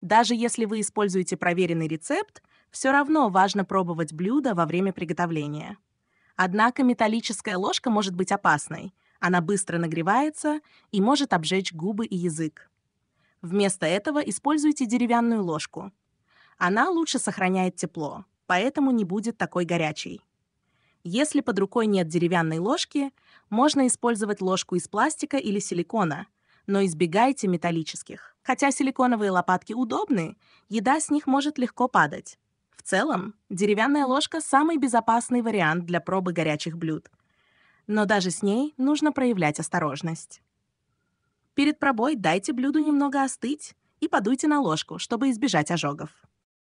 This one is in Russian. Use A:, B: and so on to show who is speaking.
A: Даже если вы используете проверенный рецепт, все равно важно пробовать блюдо во время приготовления. Однако металлическая ложка может быть опасной. Она быстро нагревается и может обжечь губы и язык. Вместо этого используйте деревянную ложку. Она лучше сохраняет тепло, поэтому не будет такой горячей. Если под рукой нет деревянной ложки, можно использовать ложку из пластика или силикона – но избегайте металлических. Хотя силиконовые лопатки удобны, еда с них может легко падать. В целом, деревянная ложка – самый безопасный вариант для пробы горячих блюд. Но даже с ней нужно проявлять осторожность. Перед пробой дайте блюду немного остыть и подуйте на ложку, чтобы избежать ожогов.